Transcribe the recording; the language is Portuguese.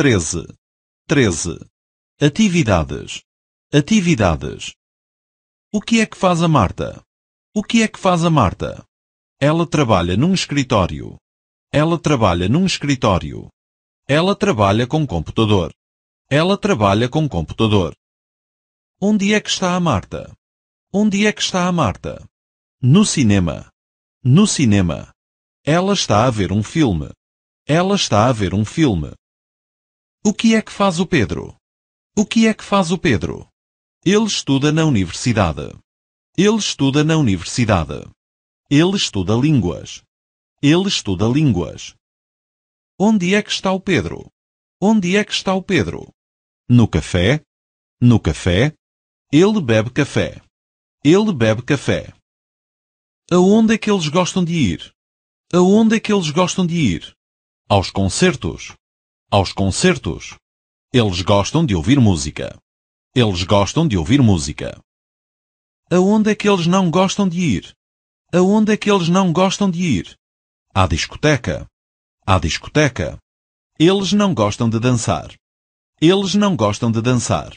treze, treze, Atividades. Atividades. O que é que faz a Marta? O que é que faz a Marta? Ela trabalha num escritório. Ela trabalha num escritório. Ela trabalha com computador. Ela trabalha com computador. Onde é que está a Marta? Onde é que está a Marta? No cinema. No cinema. Ela está a ver um filme. Ela está a ver um filme. O que é que faz o Pedro? O que é que faz o Pedro? Ele estuda na universidade. Ele estuda na universidade. Ele estuda línguas. Ele estuda línguas. Onde é que está o Pedro? Onde é que está o Pedro? No café? No café? Ele bebe café. Ele bebe café. Aonde é que eles gostam de ir? Aonde é que eles gostam de ir? Aos concertos aos concertos. Eles gostam de ouvir música. Eles gostam de ouvir música. Aonde é que eles não gostam de ir? Aonde é que eles não gostam de ir? À discoteca. À discoteca. Eles não gostam de dançar. Eles não gostam de dançar.